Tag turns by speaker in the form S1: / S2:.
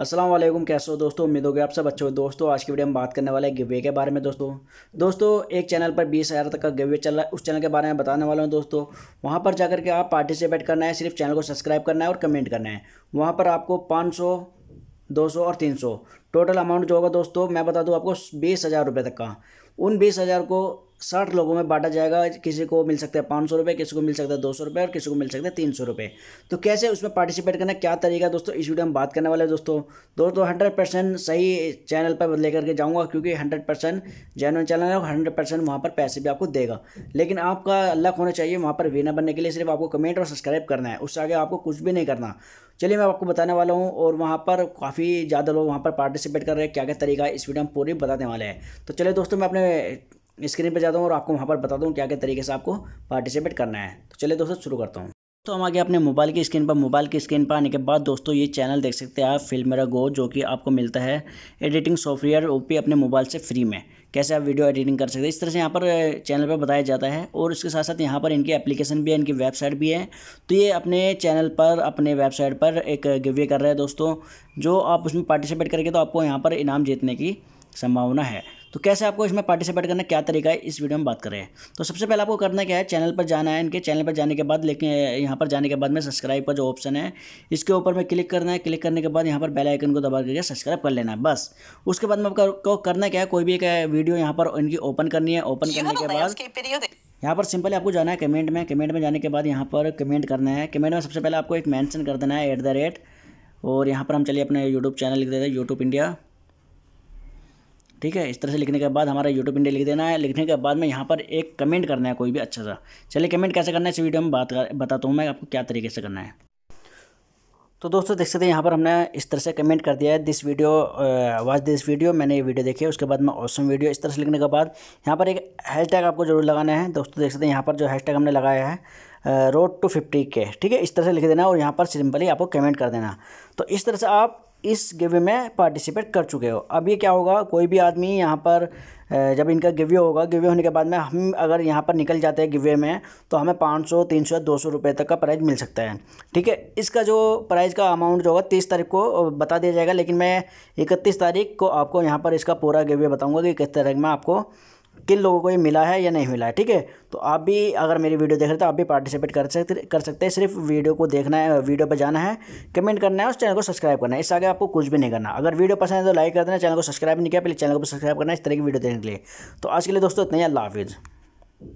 S1: असलम कैसे हो दोस्तों उम्मीद होगी आप सब अच्छे हो दोस्तों आज की वीडियो में बात करने वाले हैं गिवे के बारे में दोस्तों दोस्तों एक चैनल पर बीस हज़ार तक का गिवे चल रहा है उस चैनल के बारे में बताने वाला हूँ दोस्तों वहाँ पर जाकर के आप पार्टिसिपेट करना है सिर्फ चैनल को सब्सक्राइब करना है और कमेंट करना है वहाँ पर आपको पाँच सौ दो सौ और तीन सौ टोटल अमाउंट जो होगा दोस्तों मैं बता दूँ आपको बीस हज़ार रुपये तक का उन बीस हज़ार को साठ लोगों में बांटा जाएगा किसी को मिल सकता है पाँच सौ रुपये किसी को मिल सकता है दो सौ रुपये और किसी को मिल सकता है तीन सौ रुपये तो कैसे उसमें पार्टिसिपेट करना क्या तरीका दोस्तों इस वीडियो में बात करने वाले दोस्तों दोस्तों हंड्रेड परसेंट सही चैनल पर लेकर के जाऊँगा क्योंकि हंड्रेड परसेंट जैनुअन चैनल है और हंड्रेड परसेंट वहाँ पर पैसे भी आपको देगा लेकिन आपका लक होना चाहिए वहाँ पर विनर बनने के लिए सिर्फ आपको कमेंट और सब्सक्राइब करना है उससे आगे आपको कुछ भी नहीं करना चलिए मैं आपको बताने वाला हूँ और वहाँ पर काफ़ी ज़्यादा लोग वहाँ पर पार्टिसिपेट कर रहे हैं क्या क्या तरीका है इस वीडियो में पूरी बताने वाले हैं तो चलिए दोस्तों मैं अपने स्क्रीन पर जाता हूँ और आपको वहाँ पर बता दूँ क्या क्या तरीके से आपको पार्टिसिपेट करना है तो चलिए दोस्तों शुरू करता हूँ तो हम आगे अपने मोबाइल की स्क्रीन पर मोबाइल की स्क्रीन पर आने के बाद दोस्तों ये चैनल देख सकते हैं आप फिल्मेरा गो जो कि आपको मिलता है एडिटिंग सॉफ्टवेयर भी अपने मोबाइल से फ्री में कैसे आप वीडियो एडिटिंग कर सकते हैं इस तरह से यहाँ पर चैनल पर बताया जाता है और इसके साथ साथ यहाँ पर इनकी एप्लीकेशन भी है इनकी वेबसाइट भी है तो ये अपने चैनल पर अपने वेबसाइट पर एक गिवे कर रहे हैं दोस्तों जो आप उसमें पार्टिसिपेट करेंगे तो आपको यहाँ पर इनाम जीतने की संभावना है तो कैसे आपको इसमें पार्टिसिपेट करना क्या तरीका है इस वीडियो में बात करें तो सबसे पहले आपको करना क्या है चैनल पर जाना है इनके चैनल पर जाने के बाद लेकिन यहाँ पर जाने के बाद में सब्सक्राइब का जो ऑप्शन है इसके ऊपर में क्लिक करना है क्लिक करने के बाद यहाँ पर बेल आइकन को दबा करके सब्सक्राइब कर लेना है बस उसके बाद में आपको करना क्या है कोई भी एक वीडियो यहाँ पर इनकी ओपन करनी है ओपन करने के बाद यहाँ पर सिंपली आपको जाना है कमेंट में कमेंट में जाने के बाद यहाँ पर कमेंट करना है कमेंट में सबसे पहले आपको एक मैंशन कर देना है एट द रेट और यहाँ पर हम चलिए अपने यूट्यूब चैनल लिख देते हैं यूट्यूब इंडिया ठीक है इस तरह से लिखने के बाद हमारा यूट्यूब इंडिया लिख देना है लिखने के बाद में यहाँ पर एक कमेंट करना है कोई भी अच्छा सा चलिए कमेंट कैसे करना है इस वीडियो में बात बताता हूँ मैं आपको क्या तरीके से करना है तो दोस्तों देख सकते हैं यहाँ पर हमने इस तरह से कमेंट कर दिया है this video was this video मैंने ये वीडियो देखी है उसके बाद में ऑसम वीडियो इस तरह से लिखने के बाद यहाँ पर एक हैशटैग आपको जरूर लगाना है दोस्तों देख सकते हैं यहाँ पर जो हैशटैग हमने लगाया है रोड टू फिफ्टी के ठीक है इस तरह से लिख देना और यहाँ पर सिंपली आपको कमेंट कर देना तो इस तरह से आप इस गिवे में पार्टिसिपेट कर चुके हो अब ये क्या होगा कोई भी आदमी यहाँ पर जब इनका गिवे होगा गिवे होने के बाद में हम अगर यहाँ पर निकल जाते हैं गिवे में तो हमें पाँच सौ तीन सौ दो सौ रुपये तक का प्राइज़ मिल सकता है ठीक है इसका जो प्राइज़ का अमाउंट जो होगा तीस तारीख को बता दिया जाएगा लेकिन मैं इकतीस तारीख को आपको यहाँ पर इसका पूरा गिवे बताऊँगा कि किस तारीख में आपको किन लोगों को ये मिला है या नहीं मिला है ठीक है तो आप भी अगर मेरी वीडियो देख रहे तो आप भी पार्टिसिपेट कर सकते कर सकते हैं सिर्फ वीडियो को देखना है वीडियो पर जाना है कमेंट करना है और चैनल को सब्सक्राइब करना है इससे आगे आपको कुछ भी नहीं करना अगर वीडियो पसंद है तो लाइक कर देना चैनल को सब्सक्राइब नहीं किया पहले चैनल को सब्सक्राइब करना है इस तरह की वीडियो देखने के लिए तो आज के लिए दोस्तों इतना ही अल्लाह हाफिज़